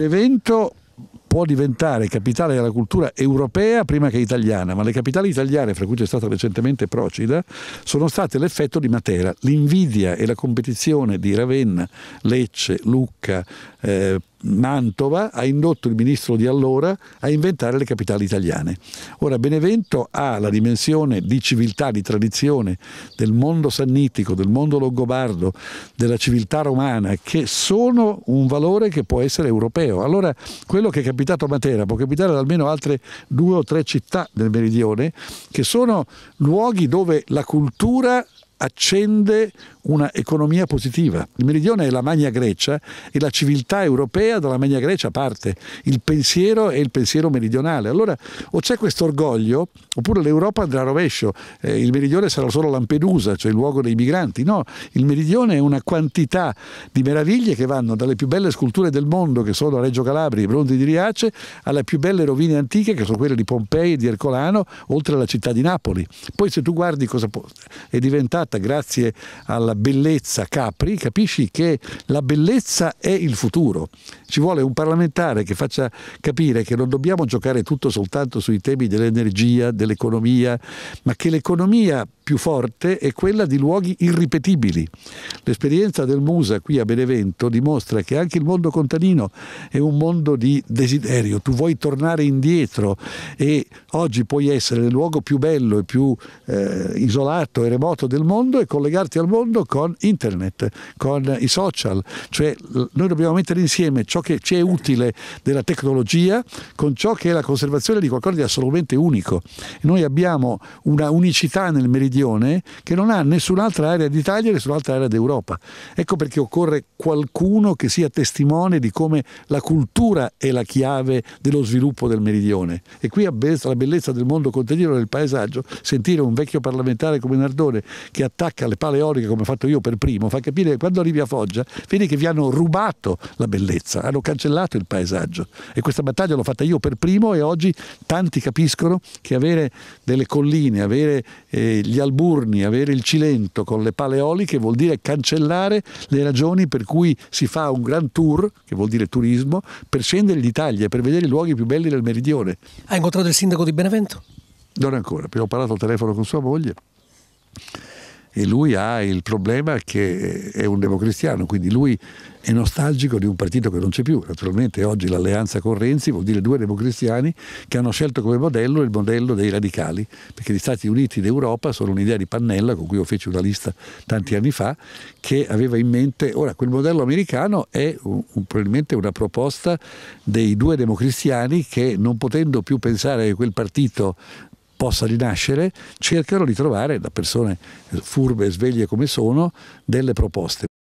L'evento può diventare capitale della cultura europea prima che italiana, ma le capitali italiane, fra cui c'è stata recentemente Procida, sono state l'effetto di Matera. L'invidia e la competizione di Ravenna, Lecce, Lucca, eh, Mantova ha indotto il ministro di allora a inventare le capitali italiane. Ora Benevento ha la dimensione di civiltà, di tradizione del mondo sannitico, del mondo longobardo, della civiltà romana che sono un valore che può essere europeo. Allora quello che è capitato a Matera può capitare ad almeno altre due o tre città del meridione che sono luoghi dove la cultura accende una economia positiva. Il meridione è la Magna Grecia e la civiltà europea dalla Magna Grecia parte, il pensiero è il pensiero meridionale. Allora o c'è questo orgoglio oppure l'Europa andrà a rovescio, eh, il meridione sarà solo Lampedusa, cioè il luogo dei migranti. No, il meridione è una quantità di meraviglie che vanno dalle più belle sculture del mondo che sono a Reggio Calabria, i bronzi di Riace, alle più belle rovine antiche che sono quelle di Pompei e di Ercolano, oltre alla città di Napoli. Poi se tu guardi cosa è diventato fatta grazie alla bellezza Capri, capisci che la bellezza è il futuro. Ci vuole un parlamentare che faccia capire che non dobbiamo giocare tutto soltanto sui temi dell'energia, dell'economia, ma che l'economia più forte è quella di luoghi irripetibili. L'esperienza del Musa qui a Benevento dimostra che anche il mondo contadino è un mondo di desiderio, tu vuoi tornare indietro e oggi puoi essere il luogo più bello e più eh, isolato e remoto del mondo e collegarti al mondo con internet, con i social, cioè noi dobbiamo mettere insieme ciò che ci è utile della tecnologia con ciò che è la conservazione di qualcosa di assolutamente unico. Noi abbiamo una unicità nel meridione meridione che non ha nessun'altra area d'Italia e nessun'altra area d'Europa. Ecco perché occorre qualcuno che sia testimone di come la cultura è la chiave dello sviluppo del meridione. E qui la bellezza del mondo contadino del paesaggio, sentire un vecchio parlamentare come Nardone che attacca le paleoliche come ho fatto io per primo, fa capire che quando arrivi a Foggia vedi che vi hanno rubato la bellezza, hanno cancellato il paesaggio. E questa battaglia l'ho fatta io per primo e oggi tanti capiscono che avere delle colline, avere eh, gli Alburni, avere il Cilento con le paleoliche vuol dire cancellare le ragioni per cui si fa un gran tour, che vuol dire turismo, per scendere l'Italia, per vedere i luoghi più belli del meridione. Ha incontrato il sindaco di Benevento? Non ancora, abbiamo parlato al telefono con sua moglie e lui ha il problema che è un democristiano, quindi lui è nostalgico di un partito che non c'è più. Naturalmente oggi l'alleanza con Renzi vuol dire due democristiani che hanno scelto come modello il modello dei radicali, perché gli Stati Uniti d'Europa sono un'idea di Pannella, con cui io feci una lista tanti anni fa, che aveva in mente, ora quel modello americano è un, un, probabilmente una proposta dei due democristiani che non potendo più pensare che quel partito possa rinascere, cercherò di trovare, da persone furbe e sveglie come sono, delle proposte.